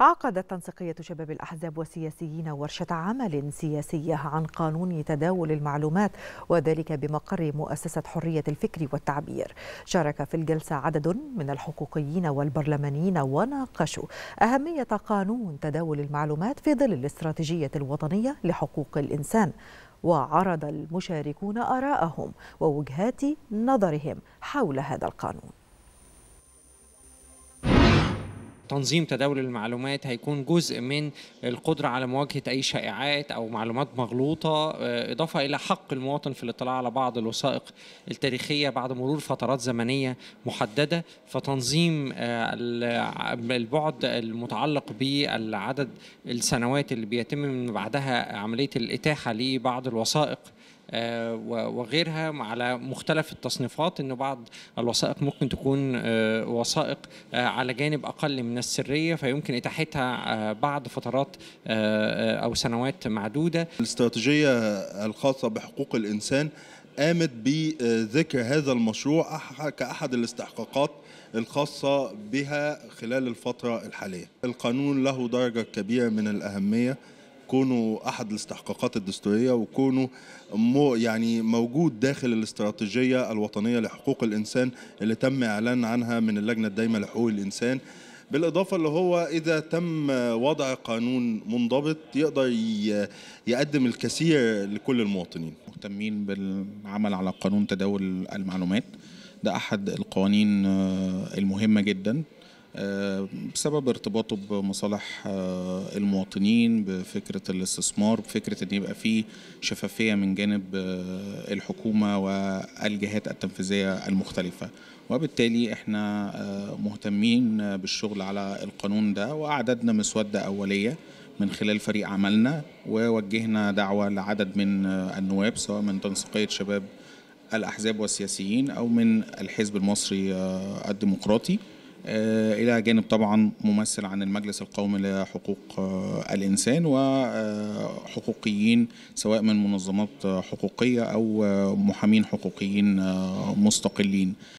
عقدت تنسيقية شباب الأحزاب والسياسيين ورشة عمل سياسية عن قانون تداول المعلومات وذلك بمقر مؤسسة حرية الفكر والتعبير شارك في الجلسة عدد من الحقوقيين والبرلمانيين وناقشوا أهمية قانون تداول المعلومات في ظل الاستراتيجية الوطنية لحقوق الإنسان وعرض المشاركون آراءهم ووجهات نظرهم حول هذا القانون تنظيم تداول المعلومات هيكون جزء من القدرة على مواجهة أي شائعات أو معلومات مغلوطة آه، إضافة إلى حق المواطن في الاطلاع على بعض الوثائق التاريخية بعد مرور فترات زمنية محددة فتنظيم آه، البعد المتعلق بالعدد السنوات اللي بيتم من بعدها عملية الإتاحة لبعض الوثائق آه، وغيرها على مختلف التصنيفات ان بعض الوثائق ممكن تكون آه، وثائق آه، على جانب اقل من السريه فيمكن اتاحتها بعد فترات او سنوات معدوده الاستراتيجيه الخاصه بحقوق الانسان قامت بذكر هذا المشروع كأحد الاستحقاقات الخاصة بها خلال الفترة الحالية القانون له درجة كبيرة من الأهمية كونه احد الاستحقاقات الدستوريه وكونه مو يعني موجود داخل الاستراتيجيه الوطنيه لحقوق الانسان اللي تم اعلان عنها من اللجنه الدائمه لحقوق الانسان بالإضافة اللي هو إذا تم وضع قانون منضبط يقدر يقدم الكثير لكل المواطنين مهتمين بالعمل على قانون تداول المعلومات ده أحد القوانين آه، المهمة جدا آه، بسبب ارتباطه بمصالح آه، المواطنين بفكرة الاستثمار بفكرة أن يبقى فيه شفافية من جانب آه، الحكومة والجهات التنفيذية المختلفة وبالتالي احنا مهتمين بالشغل على القانون ده وأعددنا مسودة أولية من خلال فريق عملنا ووجهنا دعوة لعدد من النواب سواء من تنسيقية شباب الأحزاب والسياسيين أو من الحزب المصري الديمقراطي آه، إلى جانب طبعا ممثل عن المجلس القومي لحقوق آه، الإنسان وحقوقيين آه، سواء من منظمات حقوقية أو محامين حقوقيين مستقلين